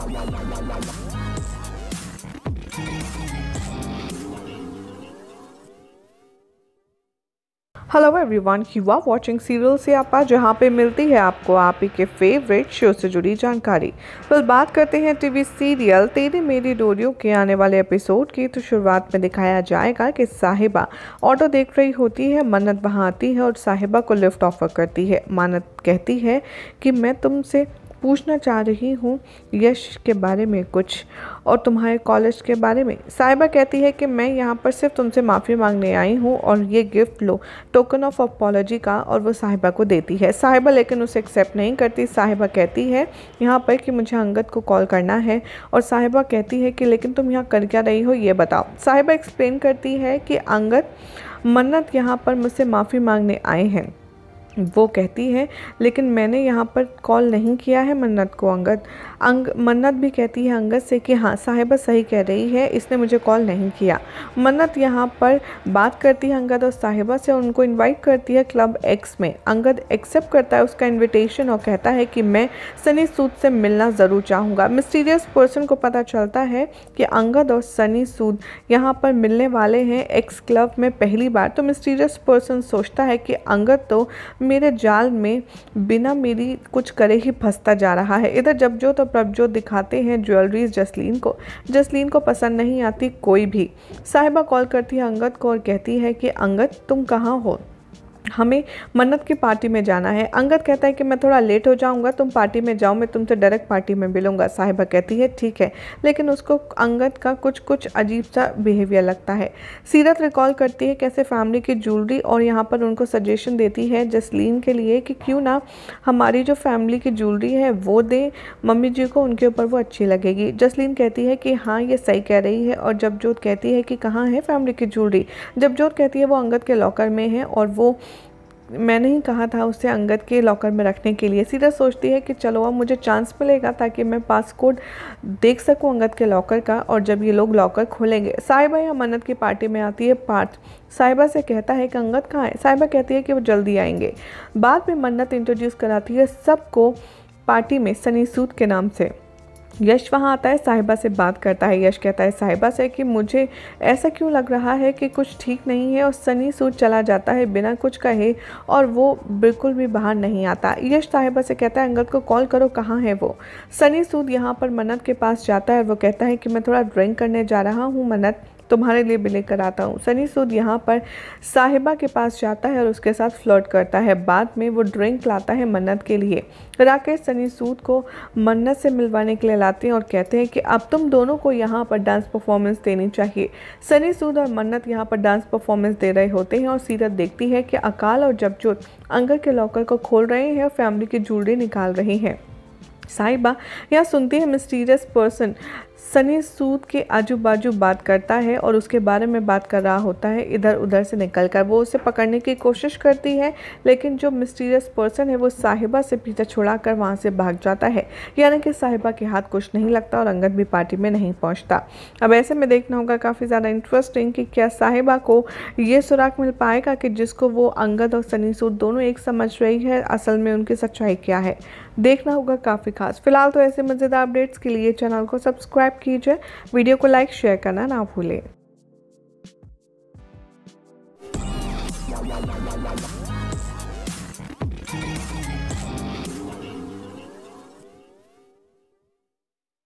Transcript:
hello everyone you are watching serial से आपा जहाँ पे मिलती है आपको आप ही के फेवरेट शो से जुड़ी जानकारी बस बात करते हैं टीवी सीरियल तेरी मेरी डोरियो के आने वाले एपिसोड की तो शुरुआत में दिखाया जाएगा कि साहिबा ऑटो देख रही होती है मन्नत वहाँ आती है और साहिबा को लिफ्ट ऑफर करती है मानत कहती है कि मैं तुमसे पूछना चाह रही हूँ यश के बारे में कुछ और तुम्हारे कॉलेज के बारे में साहिबा कहती है कि मैं यहाँ पर सिर्फ तुमसे माफ़ी मांगने आई हूँ और ये गिफ्ट लो टोकन ऑफ अपोलॉजी का और वो साहिबा को देती है साहिबा लेकिन उसे एक्सेप्ट नहीं करती साहिबा कहती है यहाँ पर कि मुझे अंगद को कॉल करना है और साहिबा कहती है कि लेकिन तुम यहाँ कर क्या रही हो ये बताओ साहिबा एक्सप्लेन करती है कि अंगद मन्नत यहाँ पर मुझसे माफ़ी मांगने आए हैं वो कहती है लेकिन मैंने यहाँ पर कॉल नहीं किया है मन्नत को अंगद अंग मन्नत भी कहती है अंगद से कि हाँ साहिबा सही कह रही है इसने मुझे कॉल नहीं किया मन्नत यहाँ पर बात करती है अंगद और साहिबा से उनको इनवाइट करती है क्लब एक्स में अंगद एक्सेप्ट करता है उसका इनविटेशन और कहता है कि मैं सनी सूद से मिलना ज़रूर चाहूँगा मिस्टीरियस पर्सन को पता चलता है कि अंगद और सनी सूद यहाँ पर मिलने वाले हैं एक्स क्लब में पहली बार तो मिस्टीरियस पर्सन सोचता है कि अंगद तो मेरे जाल में बिना मेरी कुछ करे ही फंसता जा रहा है इधर जब जो और प्रभजोत दिखाते हैं ज्वेलरीज जसलीन को जसलीन को पसंद नहीं आती कोई भी साहिबा कॉल करती है अंगद को और कहती है कि अंगद तुम कहाँ हो हमें मन्नत की पार्टी में जाना है अंगद कहता है कि मैं थोड़ा लेट हो जाऊंगा तुम पार्टी में जाओ मैं तुमसे डायरेक्ट पार्टी में मिलूंगा साहिबा कहती है ठीक है लेकिन उसको अंगद का कुछ कुछ अजीब सा बिहेवियर लगता है सीरत रिकॉल करती है कैसे फैमिली की ज्वेलरी और यहाँ पर उनको सजेशन देती है जसलीन के लिए कि क्यों ना हमारी जो फैमिली की ज्वेलरी है वो दें मम्मी जी को उनके ऊपर वो अच्छी लगेगी जसलीन कहती है कि हाँ ये सही कह रही है और जब कहती है कि कहाँ है फैमिली की ज्वेलरी जब कहती है वो अंगद के लॉकर में है और वो मैंने ही कहा था उसे अंगद के लॉकर में रखने के लिए सीधा सोचती है कि चलो अब मुझे चांस मिलेगा ताकि मैं पास कोड देख सकूं अंगद के लॉकर का और जब ये लोग लॉकर खोलेंगे साहिबा या मन्नत की पार्टी में आती है पार्थ साहिबा से कहता है कि अंगद कहाँ है साहिबा कहती है कि वो जल्दी आएंगे बाद में मन्नत इंट्रोड्यूस कराती है सबको पार्टी में सनी सूद के नाम से यश वहाँ आता है साहिबा से बात करता है यश कहता है साहिबा से कि मुझे ऐसा क्यों लग रहा है कि कुछ ठीक नहीं है और सनी सूट चला जाता है बिना कुछ कहे और वो बिल्कुल भी बाहर नहीं आता यश साहिबा से कहता है अंगद को कॉल करो कहाँ है वो सनी सूद यहाँ पर मन्नत के पास जाता है और वो कहता है कि मैं थोड़ा ड्रिंक करने जा रहा हूँ मन्नत तुम्हारे लिए भी लेकर आता हूँ सनी सूद यहाँ पर साहिबा के पास जाता है और उसके साथ फ्लर्ट करता है बाद में वो ड्रिंक लाता है मन्नत के लिए राकेश सनी सूद को मन्नत से मिलवाने के लिए लाते हैं और कहते हैं कि अब तुम दोनों को यहाँ पर डांस परफॉर्मेंस देनी चाहिए सनी सूद और मन्नत यहाँ पर डांस परफॉर्मेंस दे रहे होते हैं और सीरत देखती है कि अकाल और जबजोत अंगर के लॉकर को खोल रहे हैं और फैमिली की ज्वेलरी निकाल रहे हैं साहिबा यहाँ सुनती है मिस्टीरियस पर्सन सनी सूद के आजू बाजू बात करता है और उसके बारे में बात कर रहा होता है इधर उधर से निकल कर वो उसे पकड़ने की कोशिश करती है लेकिन जो मिस्टीरियस पर्सन है वो साहिबा से पीछा छुड़ा कर वहाँ से भाग जाता है यानी कि साहिबा के हाथ कुछ नहीं लगता और अंगद भी पार्टी में नहीं पहुँचता अब ऐसे में देखना होगा काफ़ी ज़्यादा इंटरेस्टिंग कि क्या साहिबा को ये सुराग मिल पाएगा कि जिसको वो अंगद और सनी सूद दोनों एक समझ रही है असल में उनकी सच्चाई क्या है देखना होगा काफ़ी खास फिलहाल तो ऐसे मज़ेदार अपडेट्स के लिए चैनल को सब्सक्राइब सब्सक्राइब कीजिए वीडियो को लाइक शेयर करना ना भूलें